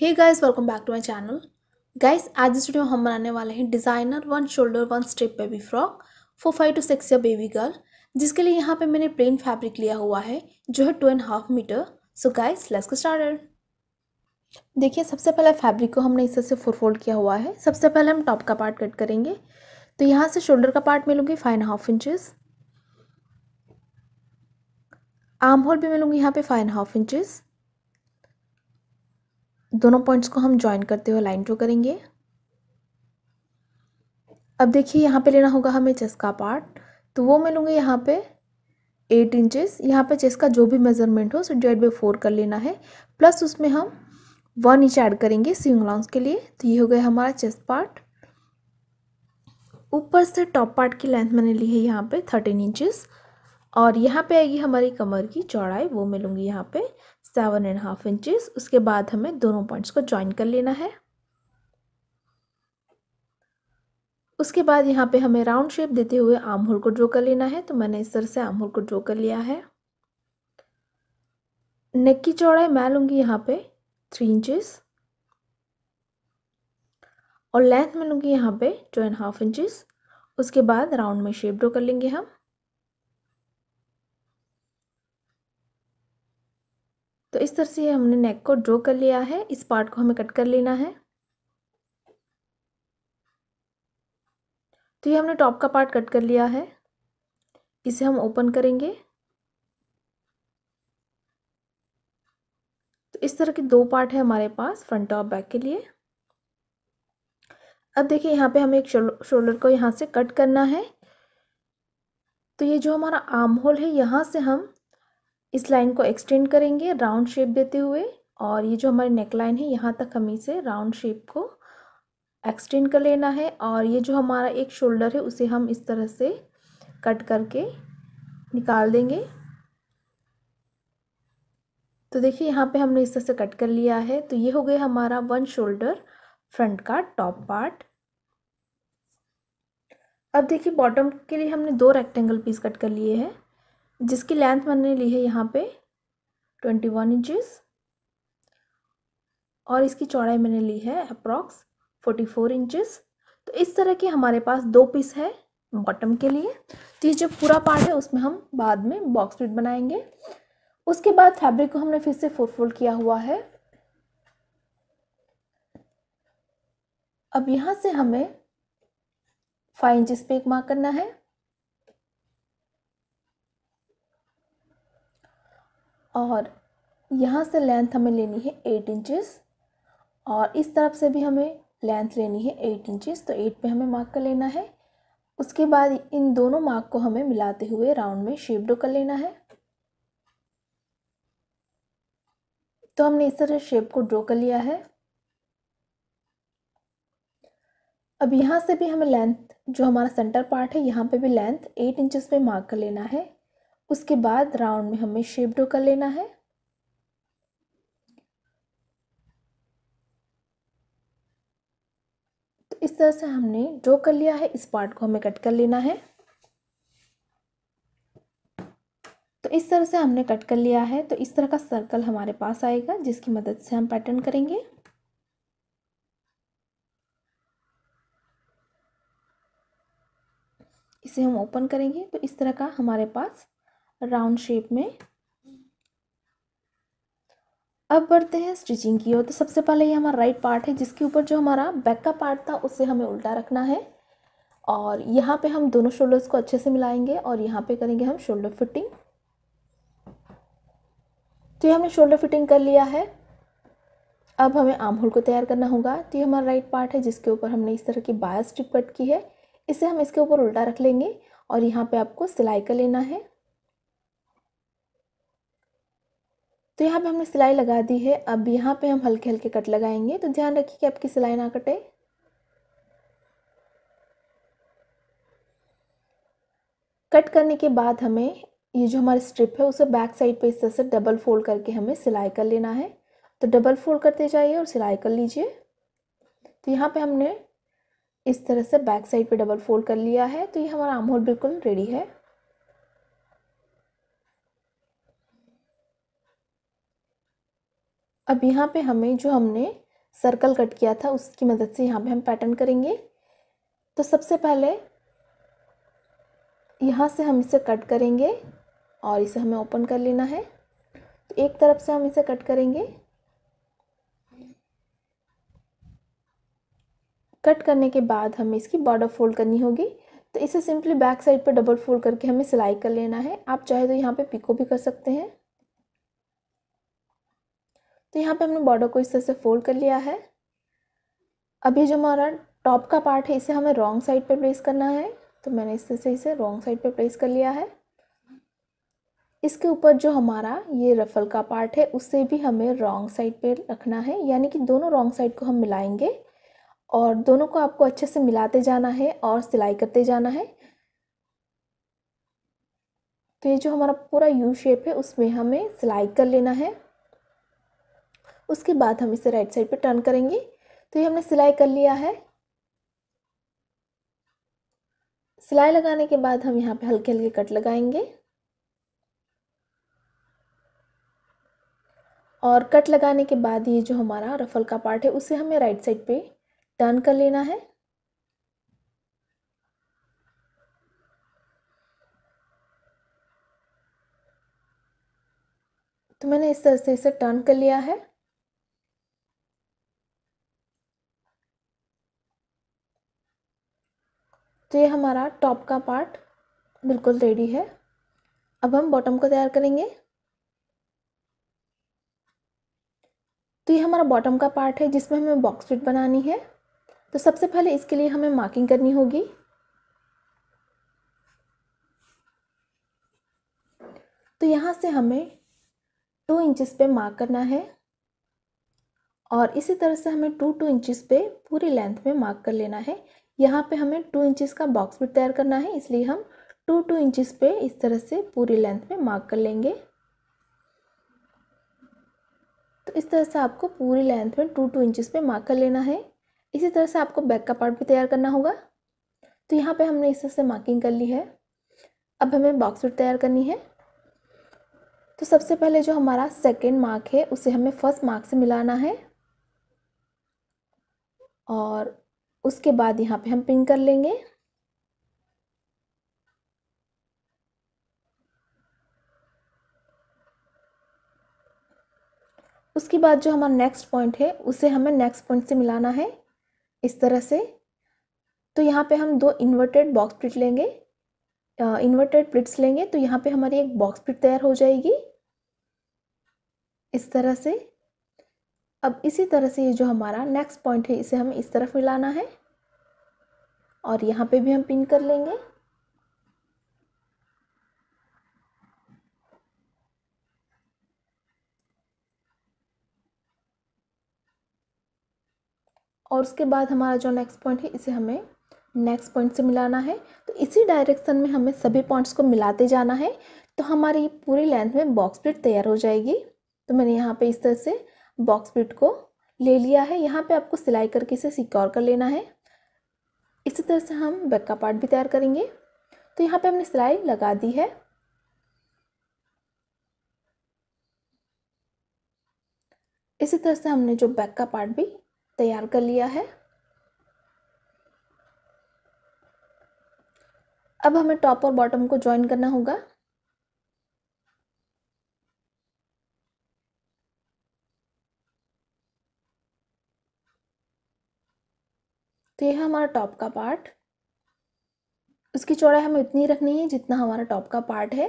hey guys welcome back to my channel guys आज इस video में हम बनाने वाले हैं designer one shoulder one strip baby frock four five two six या बेबी गर्ल जिसके लिए यहाँ पे मैंने प्लेन फैब्रिक लिया हुआ है जो है two and half metre so guys let's get started देखिए सबसे पहले फैब्रिक को हमने इससे फोर फोल्ड किया हुआ है सबसे पहले हम टॉप का पार्ट कट करेंगे तो यहाँ से शोल्डर का पार्ट मैं लूँगी five and half inches arm hole भी मैं लूँगी यहाँ पे फाइव एंड हाफ इंचज़ दोनों पॉइंट्स को हम ज्वाइन करते हुए लाइन ड्रॉ करेंगे अब देखिए यहाँ पे लेना होगा हमें चेस्ट का पार्ट तो वो मैं लूँगी यहाँ पे एट इंचेस यहाँ पे चेस्ट का जो भी मेजरमेंट हो उसे डिवाइड बाई फोर कर लेना है प्लस उसमें हम वन इंच ऐड करेंगे स्विंग लॉन्स के लिए तो ये हो गया हमारा चेस्ट पार्ट ऊपर से टॉप पार्ट की लेंथ मैंने ली है यहाँ पे थर्टीन इंचेस और यहाँ पे आएगी हमारी कमर की चौड़ाई वो मैं लूँगी यहाँ पे सेवन एंड हाफ इंचज उसके बाद हमें दोनों पॉइंट्स को ज्वाइन कर लेना है उसके बाद यहाँ पे हमें राउंड शेप देते हुए आम होल को ड्रॉ कर लेना है तो मैंने इस तरह से आम होल को ड्रॉ कर लिया है नेक की चौड़ाई मैं लूँगी यहाँ पे थ्री इंचज़ और लेंथ में लूँगी यहाँ पे टू एंड हाफ इंचज़ उसके बाद राउंड में शेप ड्रॉ कर लेंगे हम तो इस तरह से हमने नेक को ड्रॉ कर लिया है इस पार्ट को हमें कट कर लेना है तो ये हमने टॉप का पार्ट कट कर लिया है इसे हम ओपन करेंगे तो इस तरह के दो पार्ट है हमारे पास फ्रंट और बैक के लिए अब देखिए यहाँ पे हमें एक शोल्डर को यहाँ से कट करना है तो ये जो हमारा आर्म होल है यहाँ से हम इस लाइन को एक्सटेंड करेंगे राउंड शेप देते हुए और ये जो हमारी नेक लाइन है यहाँ तक हमें इसे राउंड शेप को एक्सटेंड कर लेना है और ये जो हमारा एक शोल्डर है उसे हम इस तरह से कट करके निकाल देंगे तो देखिए यहाँ पे हमने इस तरह से कट कर लिया है तो ये हो गया हमारा वन शोल्डर फ्रंट का टॉप पार्ट अब देखिए बॉटम के लिए हमने दो रेक्टेंगल पीस कट कर लिए हैं जिसकी लेंथ मैंने ली है यहाँ पे ट्वेंटी वन इंचज़ और इसकी चौड़ाई मैंने ली है अप्रॉक्स फोर्टी फोर इंचज़ तो इस तरह के हमारे पास दो पीस है बॉटम के लिए तो ये जो पूरा पार्ट है उसमें हम बाद में बॉक्स फिट बनाएंगे उसके बाद फैब्रिक को हमने फिर से फोर फोल्ड किया हुआ है अब यहाँ से हमें फाइव इंचज़ पे एक मार्क करना है और यहाँ से लेंथ हमें लेनी है एट इंचेस और इस तरफ से भी हमें लेंथ लेनी है एट इंचेस तो एट पे हमें मार्क कर लेना है उसके बाद इन दोनों मार्क को हमें मिलाते हुए राउंड में शेप ड्रो कर लेना है तो हमने इस तरह शेप को ड्रॉ कर लिया है अब यहाँ से भी हमें लेंथ जो हमारा सेंटर पार्ट है यहाँ पे भी लेंथ एट इंचेस पे मार्क कर लेना है उसके बाद राउंड में हमें शेप डो कर लेना है तो इस तरह से हमने ड्रॉ कर लिया है इस पार्ट को हमें कट कर लेना है तो इस तरह से हमने कट कर लिया है तो इस तरह का सर्कल हमारे पास आएगा जिसकी मदद से हम पैटर्न करेंगे इसे हम ओपन करेंगे तो इस तरह का हमारे पास राउंड शेप में अब बढ़ते हैं स्टिचिंग की ओर तो सबसे पहले ये हमारा राइट पार्ट है जिसके ऊपर जो हमारा बैक का पार्ट था उसे हमें उल्टा रखना है और यहाँ पे हम दोनों शोल्डर्स को अच्छे से मिलाएंगे और यहाँ पे करेंगे हम शोल्डर फिटिंग तो ये हमने शोल्डर फिटिंग कर लिया है अब हमें आम होल को तैयार करना होगा तो ये हमारा राइट पार्ट है जिसके ऊपर हमने इस तरह की बाया स्ट्रिप कट की है इसे हम इसके ऊपर उल्टा रख लेंगे और यहाँ पे आपको सिलाई कर लेना है तो यहाँ पे हमने सिलाई लगा दी है अब यहाँ पे हम हल्के हल्के कट लगाएंगे तो ध्यान रखिए कि आपकी सिलाई ना कटे कट करने के बाद हमें ये जो हमारी स्ट्रिप है उसे बैक साइड पे इस तरह से डबल फोल्ड करके हमें सिलाई कर लेना है तो डबल फोल्ड करते जाइए और सिलाई कर लीजिए तो यहाँ पे हमने इस तरह से बैक साइड पे डबल फोल्ड कर लिया है तो ये हमारा आमहोल बिल्कुल रेडी है अब यहाँ पे हमें जो हमने सर्कल कट किया था उसकी मदद से यहाँ पे हम पैटर्न करेंगे तो सबसे पहले यहाँ से हम इसे कट करेंगे और इसे हमें ओपन कर लेना है तो एक तरफ से हम इसे कट करेंगे कट करने के बाद हमें इसकी बॉर्डर फोल्ड करनी होगी तो इसे सिंपली बैक साइड पर डबल फोल्ड करके हमें सिलाई कर लेना है आप चाहे तो यहाँ पे पिको भी कर सकते हैं तो यहाँ पे हमने बॉर्डर को इस तरह से फोल्ड कर लिया है अभी जो हमारा टॉप का पार्ट है इसे हमें रॉन्ग साइड पे प्लेस करना है तो मैंने इस तरह से इसे रॉन्ग साइड पे प्लेस कर लिया है इसके ऊपर जो हमारा ये रफल का पार्ट है उसे भी हमें रॉन्ग साइड पे रखना है यानी कि दोनों रॉन्ग साइड को हम मिलाएंगे और दोनों को आपको अच्छे से मिलाते जाना है और सिलाई करते जाना है तो ये जो हमारा पूरा यू शेप है उसमें हमें सिलाई कर लेना है उसके बाद हम इसे राइट साइड पर टर्न करेंगे तो ये हमने सिलाई कर लिया है सिलाई लगाने के बाद हम यहाँ पे हल्के हल्के कट लगाएंगे और कट लगाने के बाद ये जो हमारा रफल का पार्ट है उसे हमें राइट साइड पे टर्न कर लेना है तो मैंने इस तरह से इसे टर्न कर लिया है तो ये हमारा टॉप का पार्ट बिल्कुल रेडी है अब हम बॉटम को तैयार करेंगे तो ये हमारा बॉटम का पार्ट है जिसमें हमें बॉक्स फिट बनानी है तो सबसे पहले इसके लिए हमें मार्किंग करनी होगी तो यहाँ से हमें टू इंचेस पे मार्क करना है और इसी तरह से हमें टू टू इंचेस पे पूरी लेंथ में मार्क कर लेना है यहाँ पे हमें टू इंचेस का बॉक्स भी तैयार करना है इसलिए हम टू टू इंचेस पे इस तरह से पूरी लेंथ में मार्क कर लेंगे तो इस तरह से आपको पूरी लेंथ में टू टू इंचेस पे मार्क कर लेना है इसी तरह से आपको बैक का पार्ट भी तैयार करना होगा तो यहाँ पे हमने इस तरह से मार्किंग कर ली है अब हमें बॉक्स भी तैयार करनी है तो सबसे पहले जो हमारा सेकेंड मार्क है उसे हमें फर्स्ट मार्क से मिलाना है और उसके बाद यहाँ पे हम पिन कर लेंगे उसके बाद जो हमारा नेक्स्ट पॉइंट है उसे हमें नेक्स्ट पॉइंट से मिलाना है इस तरह से तो यहाँ पे हम दो इन्वर्टेड बॉक्स प्रिट लेंगे इन्वर्टेड प्रिट्स लेंगे तो यहाँ पे हमारी एक बॉक्स प्रिट तैयार हो जाएगी इस तरह से अब इसी तरह से ये जो हमारा नेक्स्ट पॉइंट है इसे हमें इस तरफ मिलाना है और यहाँ पे भी हम पिन कर लेंगे और उसके बाद हमारा जो नेक्स्ट पॉइंट है इसे हमें नेक्स्ट पॉइंट से मिलाना है तो इसी डायरेक्शन में हमें सभी पॉइंट्स को मिलाते जाना है तो हमारी पूरी लेंथ में बॉक्स प्लेट तैयार हो जाएगी तो मैंने यहाँ पे इस तरह से बॉक्स पिट को ले लिया है यहाँ पे आपको सिलाई करके इसे सिक्योर कर लेना है इसी तरह से हम बैक का पार्ट भी तैयार करेंगे तो यहाँ पे हमने सिलाई लगा दी है इसी तरह से हमने जो बैक का पार्ट भी तैयार कर लिया है अब हमें टॉप और बॉटम को ज्वाइन करना होगा तो ये है हमारा टॉप का पार्ट उसकी चौड़ाई हमें उतनी रखनी है जितना हमारा टॉप का पार्ट है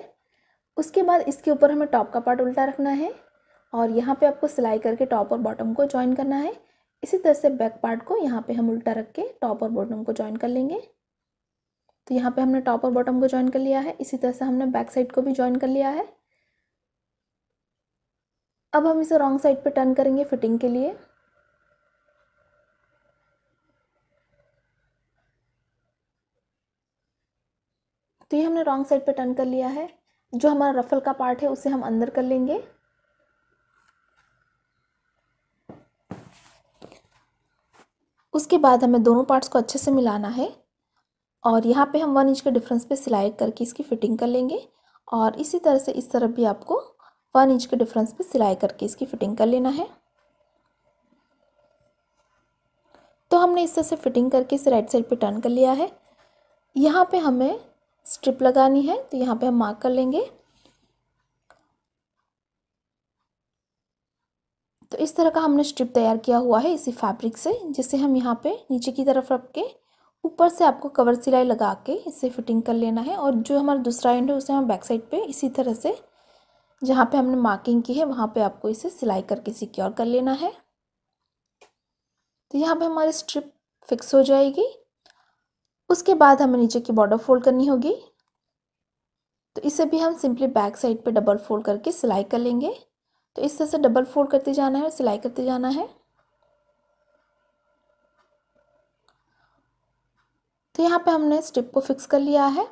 उसके बाद इसके ऊपर हमें टॉप का पार्ट उल्टा रखना है और यहाँ पे आपको सिलाई करके टॉप और बॉटम को ज्वाइन करना है इसी तरह से बैक पार्ट को यहाँ पे हम उल्टा रख के टॉप और बॉटम को ज्वाइन कर लेंगे तो यहाँ पे हमने टॉप और बॉटम को ज्वाइन कर लिया है इसी तरह से हमने बैक साइड को भी ज्वाइन कर लिया है अब हम इसे रॉन्ग साइड पर टर्न करेंगे फिटिंग के लिए तो ये हमने रॉन्ग साइड पे टर्न कर लिया है जो हमारा रफल का पार्ट है उसे हम अंदर कर लेंगे उसके बाद हमें दोनों पार्ट्स को अच्छे से मिलाना है और यहाँ पे हम वन इंच के डिफरेंस पे सिलाई करके इसकी फिटिंग कर लेंगे और इसी तरह से इस तरफ भी आपको वन इंच के डिफरेंस पे सिलाई करके इसकी फिटिंग कर लेना है तो हमने इस तरह से फिटिंग करके इसे राइट साइड पे टर्न कर लिया है यहाँ पे हमें स्ट्रिप लगानी है तो यहाँ पे हम मार्क कर लेंगे तो इस तरह का हमने स्ट्रिप तैयार किया हुआ है इसी फैब्रिक से जिसे हम यहाँ पे नीचे की तरफ रख के ऊपर से आपको कवर सिलाई लगा के इसे फिटिंग कर लेना है और जो हमारा दूसरा एंड है उसे हम बैक साइड पे इसी तरह से जहाँ पे हमने मार्किंग की है वहाँ पे आपको इसे सिलाई करके सिक्योर कर लेना है तो यहाँ पर हमारी स्ट्रिप फिक्स हो जाएगी उसके बाद हमें नीचे की बॉर्डर फोल्ड करनी होगी तो इसे भी हम सिंपली बैक साइड पे डबल फोल्ड करके सिलाई कर लेंगे तो इस तरह से डबल फोल्ड करते जाना है और सिलाई करते जाना है तो यहाँ पे हमने स्ट्रिप को फिक्स कर लिया है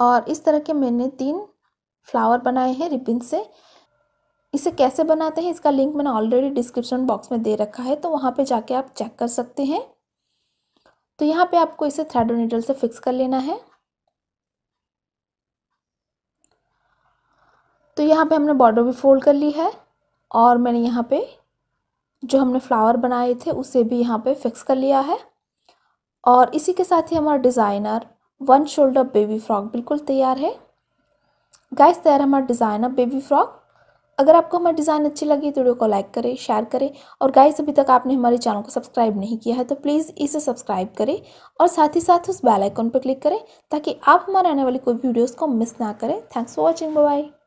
और इस तरह के मैंने तीन फ्लावर बनाए हैं रिबिन से इसे कैसे बनाते हैं इसका लिंक मैंने ऑलरेडी डिस्क्रिप्शन बॉक्स में दे रखा है तो वहाँ पे जाके आप चेक कर सकते हैं तो यहाँ पे आपको इसे थ्रेडो नीडल से फिक्स कर लेना है तो यहाँ पे हमने बॉर्डर भी फोल्ड कर ली है और मैंने यहाँ पे जो हमने फ्लावर बनाए थे उसे भी यहाँ पे फिक्स कर लिया है और इसी के साथ ही हमारा designer one shoulder baby frock बिल्कुल तैयार है गाइस तैयार हमारा डिज़ाइनर बेबी फ्रॉक अगर आपको हमारी डिज़ाइन अच्छी लगी तो वीडियो को लाइक करें शेयर करें और गाइस अभी तक आपने हमारे चैनल को सब्सक्राइब नहीं किया है तो प्लीज़ इसे सब्सक्राइब करें और साथ ही साथ उस बेल आइकन पर क्लिक करें ताकि आप हमारे आने वाली कोई वीडियोस को मिस ना करें थैंक्स फॉर वॉचिंग बाय